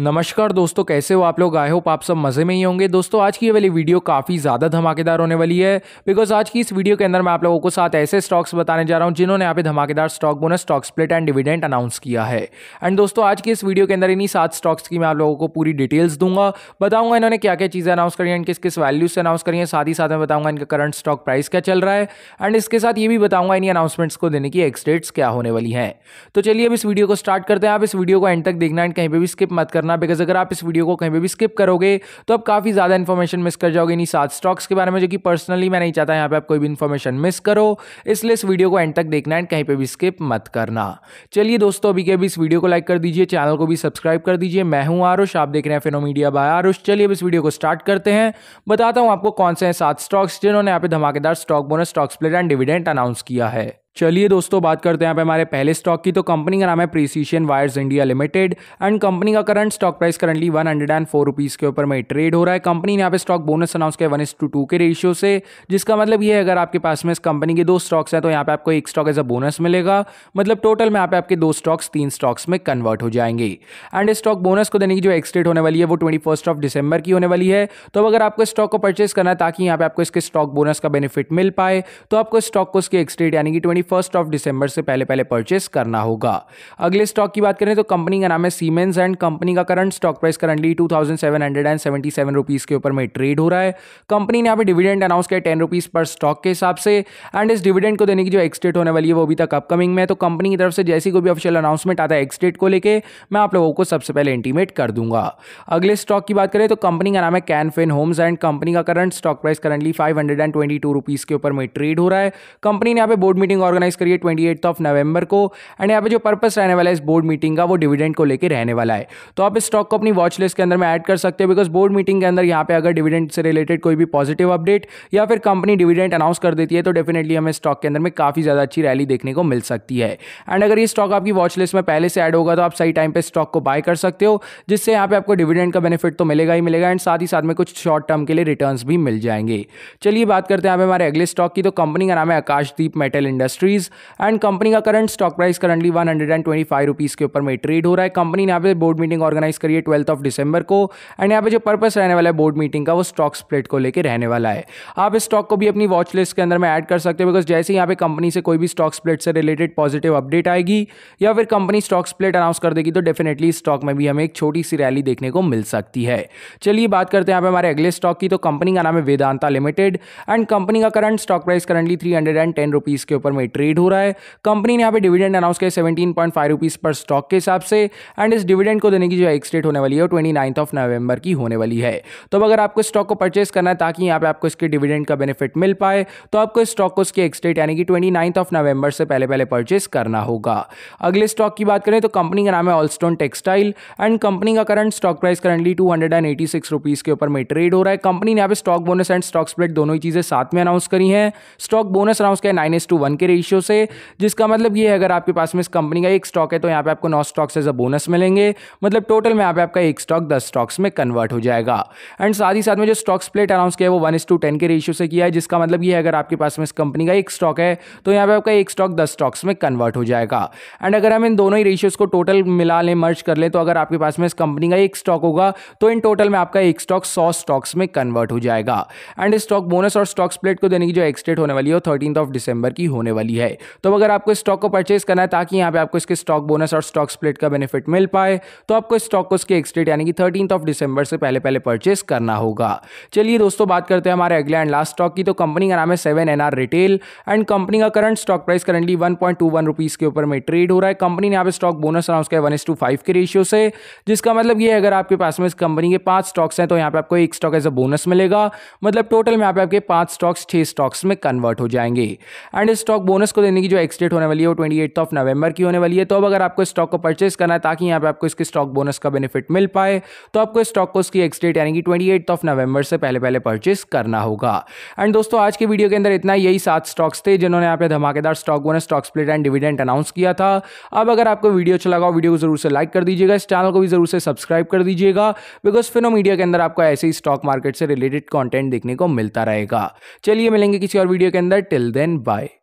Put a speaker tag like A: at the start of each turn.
A: नमस्कार दोस्तों कैसे हो आप लोग आए हो आप सब मज़े में ही होंगे दोस्तों आज की ये वाली वीडियो काफ़ी ज़्यादा धमाकेदार होने वाली है बिकॉज आज की इस वीडियो के अंदर मैं आप लोगों को साथ ऐसे स्टॉक्स बताने जा रहा हूँ जिन्होंने यहाँ पे धमाकेदार stock bonus stock split and dividend announce किया है एंड दोस्तों आज की इस वीडियो के अंदर इन्हीं सात स्टॉक्स की मैं आप लोगों को पूरी डिटेल्स दूंगा बताऊंगा इन्होंने क्या क्या चीज़ें अनाउंस करी हैं एंड किस किस वैल्यू से अनाउंस करी है साथ ही साथ मैं बताऊंगा इनका करंट स्टॉक प्राइस क्या चल रहा है एंड इसके साथ ये भी बताऊंगा इन्हीं अनाउंसमेंट्स को देने की एक्सडेट्स क्या होने वाली हैं तो चलिए अब इस वीडियो को स्टार्ट करते हैं आप इस वीडियो को एंड तक देखना एंड कहीं पर भी स्किप मत करना करना बिकॉज अगर आप इस वीडियो को कहीं पर भी स्किप करोगे तो आप काफ़ी ज़्यादा इन्फॉर्मेशन मिस कर जाओगे इन्हीं सात स्टॉक्स के बारे में जो कि पर्सनली मैं नहीं चाहता यहाँ पर आप कोई भी इन्फॉर्मेशन मिस करो इसलिए इस वीडियो को एंड तक देखना एंड कहीं पर भी स्किप मत करना चलिए दोस्तों अभी के अभी इस वीडियो को लाइक कर दीजिए चैनल को भी सब्सक्राइब कर दीजिए मैं हूँ आरुष आप देख रहे हैं मीडिया बाय आरुष चलिए अब इस वीडियो को स्टार्ट करते हैं बताता हूँ आपको कौन से हैं सात स्टॉक्स जिन्होंने यहाँ पे धमाकेदार stock bonus stock split and dividend announce किया है चलिए दोस्तों बात करते हैं यहाँ पे हमारे पहले स्टॉक की तो कंपनी का नाम है precision wires India limited and company का current stock price currently one hundred and four rupees के ऊपर में ट्रेड हो रहा है कंपनी ने यहाँ पे स्टॉक बोनस अनाउंस किया वन इस टू टू के रेशियो से जिसका मतलब ये है अगर आपके पास में इस कंपनी के दो स्टॉक्स हैं तो यहाँ पे आपको एक स्टॉक एज अ बोनस मिलेगा मतलब टोटल में यहाँ पे आपके दो स्टॉक्स तीन स्टॉक्स में कन्वर्ट हो जाएंगे एंड स्टॉक बोनस को देने की जो एक्सटेट होने वाली है वो ट्वेंटी फर्स्ट ऑफ डिसंबर की होने वाली है तो अगर आपको स्टॉक को परचेस करना है ताकि यहाँ पे आपको इसके स्टॉक बोनस का बेनिफिट मिल पाए तो आपको स्टॉक को उसकी एक्सटेट यानी कि twenty twenty first of December से पहले पहले परचेस करना होगा अगले स्टॉक की बात करें तो कंपनी का नाम है सीमेंस एंड कंपनी का current stock price currently two thousand seven hundred and seventy seven rupees के ऊपर में ट्रेड हो रहा है कंपनी ने यहाँ पर डिविडेंड अनाउंस किया टेन रुपीज़ पर स्टॉक के हिसाब से एंड इस डिविडेंड को देने की जो एक्सडेट होने वाली है वो अभी तक अपकमिंग में है तो कंपनी की तरफ से जैसी कोई भी ऑफिशियल अनाउंसमेंट आता है एक्सडेट को लेकर मैं आप लोगों को सबसे पहले इंटीमेट कर दूंगा अगले स्टॉक की बात करें तो कंपनी का नाम है can Canfin Homes and company का current stock price currently five hundred and twenty two rupees के ऊपर में ट्रेड हो रहा है कंपनी ने यहाँ पे बोर्ड मीटिंग ऑर्गेनाइज करी है ट्वेंटी ऑफ नवंबर को एंड यहाँ पे जो पर्पस रहने वाला है इस बोर्ड मीटिंग का वो डिविडेंड को लेकर रहने वाला है तो आप इस स्टॉक को अपनी वॉच लिस्ट के अंदर में ऐड कर सकते हो बिकॉज बोर्ड मीटिंग के अंदर यहाँ पे अगर डिविडेंड से रिलेटेड कोई भी पॉजिटिव अपडेट या फिर कंपनी डिविडेंड अनाउंस कर देती है तो डेफिनेटली हमें स्टॉक के अंदर में काफ़ी ज़्यादा अच्छी रैली देखने को मिल सकती है एंड अगर ये स्टॉक आपकी वॉच लिस्ट में पहले से ऐड होगा तो आप सही टाइम पर स्टॉक को बाय कर सकते हो जिससे यहाँ पे आपको डिविडेंड का बेनिफिट तो मिलेगा ही मिलेगा एंड साथ ही साथ में कुछ शॉर्ट टर्म के लिए रिटर्न भी मिल जाएंगे चलिए बात करते हैं हमारे अगले स्टॉक की तो कंपनी का नाम है Akashdeep metal industry industries and company का current stock price currently one hundred and twenty five rupees के ऊपर में ट्रेड हो रहा है कंपनी ने यहाँ पे बोर्ड मीटिंग ऑर्गेनाइज करी है ट्वेल्थ ऑफ डिसंबर को एंड यहाँ पे जो पर्पस रहने वाला है बोर्ड मीटिंग का वो स्टॉक स्प्लिट को लेकर रहने वाला है आप इस स्टॉक को भी अपनी वॉच लिस्ट के अंदर में ऐड कर सकते हो बिकॉज जैसे यहाँ पे कंपनी से कोई भी स्टॉक स्प्लिट से रिलेटेड पॉजिटिव अपडेट आएगी या फिर कंपनी स्टॉक स्प्लिट अनाउंस कर देगी तो डेफिनेटली स्टॉक में भी हमें एक छोटी सी रैली देखने को मिल सकती है चलिए बात करते हैं यहाँ पे हमारे अगले स्टॉक की तो कंपनी का नाम है वेदांता लिमिटेड एंड कंपनी का current stock price currently three hundred and ten rupees के ऊपर में में ट्रेड हो रहा है कंपनी ने यहाँ पे डिविडेंड अनाउंस किया सेवेंटीन पॉइंट फाइव रुपीज़ पर स्टॉक के हिसाब से एंड इस डिविडेंड को देने की जो एक्सडेट होने वाली है वो ट्वेंटी नाइन्थ ऑफ नवंबर की होने वाली है तो अब अगर आपको स्टॉक को परचेस करना है ताकि यहाँ पे आपको इसके डिविडेंड का बेनिफिट मिल पाए तो आपको इस स्टॉक को इसकी एक्सडेट यानी कि ट्वेंटी नाइन्थ ऑफ नवंबर से पहले पहले परचेस करना होगा अगले स्टॉक की बात करें तो कंपनी का नाम है ऑलस्टोन टेक्सटाइल एंड कंपनी का current stock price currently two hundred and eighty six rupees के ऊपर में ट्रेड हो रहा है कंपनी ने यहाँ पे stock bonus and stock split दोनों ही चीज़ें साथ में अनाउंस करी हैं स्टॉक बोनस अनाउंस किया नाइन एस टू वन के रेशियो से जिसका मतलब ये है अगर आपके पास में इस कंपनी का एक स्टॉक है तो यहाँ पे आपको नौ स्टॉक्स एज अ बोनस मिलेंगे मतलब टोटल में यहाँ पे आपका एक स्टॉक दस स्टॉक्स में कन्वर्ट हो जाएगा एंड साथ ही साथ में जो स्टॉक स्प्लिट अनाउंस किया है वो वन इस टू टेन के रेशियो से किया है जिसका मतलब ये है अगर आपके पास में इस कंपनी का एक स्टॉक है तो यहाँ पे आपका एक स्टॉक दस स्टॉक्स में कन्वर्ट हो जाएगा एंड अगर हम इन दोनों ही रेशियोज को टोटल मिला लें मर्ज कर लें तो अगर आपके पास में इस कंपनी का एक स्टॉक होगा तो इन टोटल में आपका एक स्टॉक सौ स्टॉक्स में कन्वर्ट हो जाएगा एंड स्टॉक बोनस और स्टॉक स्प्लिट को देने की जो एक्सडेट होने वाली है वो थर्टीन ऑफ डिसंबर की होने वाली वाली है तो अगर आपको स्टॉक को परचेज करना है ताकि यहाँ पे आपको इसके स्टॉक बोनस और स्टॉक स्प्लिट का बेनिफिट मिल पाए तो आपको स्टॉक को उसके एक्सडेट यानी कि थर्टीन ऑफ डिसंबर से पहले पहले परचेस करना होगा चलिए दोस्तों बात करते हैं हमारे अगले एंड लास्ट स्टॉक की तो कंपनी का नाम है seven N retail and company का current stock price currently one point के ऊपर में ट्रेड हो रहा है कंपनी ने यहाँ पे स्टॉक बोनस अनाउंस किया वन टू फाइव के रेशियो से जिसका मतलब ये अगर आपके पास में इस कंपनी के पाँच स्टॉक्स हैं तो यहाँ पे आपको एक स्टॉक एज अ बोनस मिलेगा मतलब टोटल में यहाँ पे आपके पांच स्टॉक्स छह स्टॉक्स में कन्वर्ट हो जाएंगे एंड स्टॉक बोनस बोनस को देने की जो एक्सडेट होने वाली है वो ट्वेंटी एट ऑफ नवंबर की होने वाली है तो अब अगर आपको स्टॉक को परचेस करना है ताकि यहाँ पे आपको इसके स्टॉक बोनस का बेनिफिट मिल पाए तो आपको स्टॉक को उसकी एक्सडेट यानी कि ट्वेंटी एट ऑफ नवंबर से पहले पहले परचेस करना होगा एंड दोस्तों आज के वीडियो के अंदर इतना यही सात स्टॉक्स थे जिन्होंने यहाँ पे धमाकेदार stock bonus stock split and dividend announce किया था अब अगर आपको वीडियो अच्छा लगा वीडियो को जरूर से लाइक कर दीजिएगा इस चैनल को भी जरूर से सब्सक्राइब कर दीजिएगा बिकॉज फिनो मीडिया के अंदर आपको ऐसे ही स्टॉक मार्केट से रिलेटेड कॉन्टेंट देखने को मिलता रहेगा चलिए मिलेंगे किसी और वीडियो के अंदर टिल देन बाय